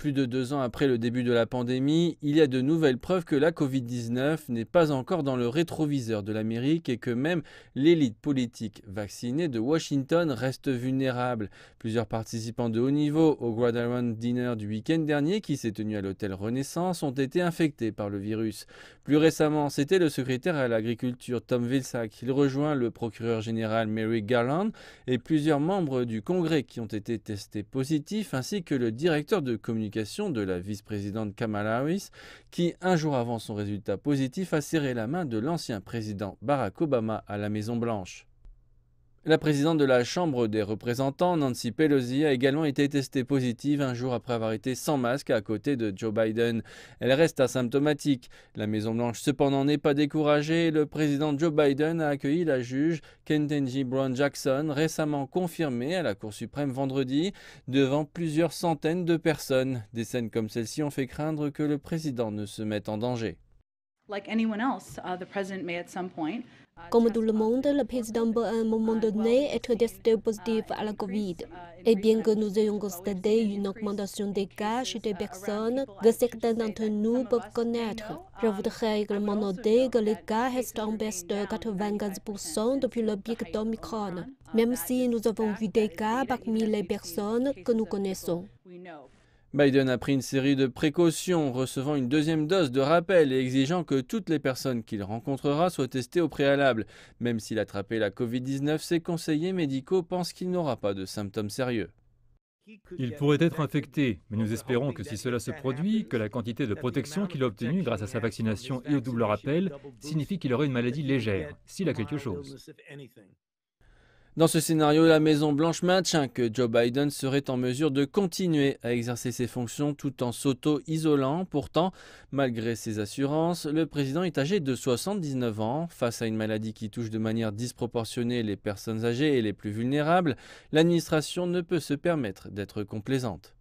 Plus de deux ans après le début de la pandémie, il y a de nouvelles preuves que la Covid-19 n'est pas encore dans le rétroviseur de l'Amérique et que même l'élite politique vaccinée de Washington reste vulnérable. Plusieurs participants de haut niveau au Grand Iron Dinner du week-end dernier, qui s'est tenu à l'hôtel Renaissance, ont été infectés par le virus. Plus récemment, c'était le secrétaire à l'agriculture Tom Vilsack. Il rejoint le procureur général Mary Garland et plusieurs membres du Congrès qui ont été testés positifs, ainsi que le directeur de communication de la vice-présidente Kamala Harris, qui, un jour avant son résultat positif, a serré la main de l'ancien président Barack Obama à la Maison-Blanche. La présidente de la Chambre des représentants, Nancy Pelosi, a également été testée positive un jour après avoir été sans masque à côté de Joe Biden. Elle reste asymptomatique. La Maison-Blanche, cependant, n'est pas découragée. Le président Joe Biden a accueilli la juge Kentenji Brown Jackson, récemment confirmée à la Cour suprême vendredi, devant plusieurs centaines de personnes. Des scènes comme celle-ci ont fait craindre que le président ne se mette en danger. Comme tout le monde, le président à un moment donné être testé positif à la COVID. Et bien uh, que nous ayons constaté une augmentation des cas chez des uh, personnes que uh, certains d'entre nous peuvent connaître, je um, voudrais également noter que les cas restent en baisse de 95% depuis le pic d'Omicron, même si nous avons vu des cas parmi les personnes que nous connaissons. Biden a pris une série de précautions, recevant une deuxième dose de rappel et exigeant que toutes les personnes qu'il rencontrera soient testées au préalable. Même s'il a attrapé la Covid-19, ses conseillers médicaux pensent qu'il n'aura pas de symptômes sérieux. Il pourrait être infecté, mais nous espérons que si cela se produit, que la quantité de protection qu'il a obtenue grâce à sa vaccination et au double rappel signifie qu'il aurait une maladie légère, s'il a quelque chose. Dans ce scénario, la Maison-Blanche maintient que Joe Biden serait en mesure de continuer à exercer ses fonctions tout en s'auto-isolant. Pourtant, malgré ses assurances, le président est âgé de 79 ans. Face à une maladie qui touche de manière disproportionnée les personnes âgées et les plus vulnérables, l'administration ne peut se permettre d'être complaisante.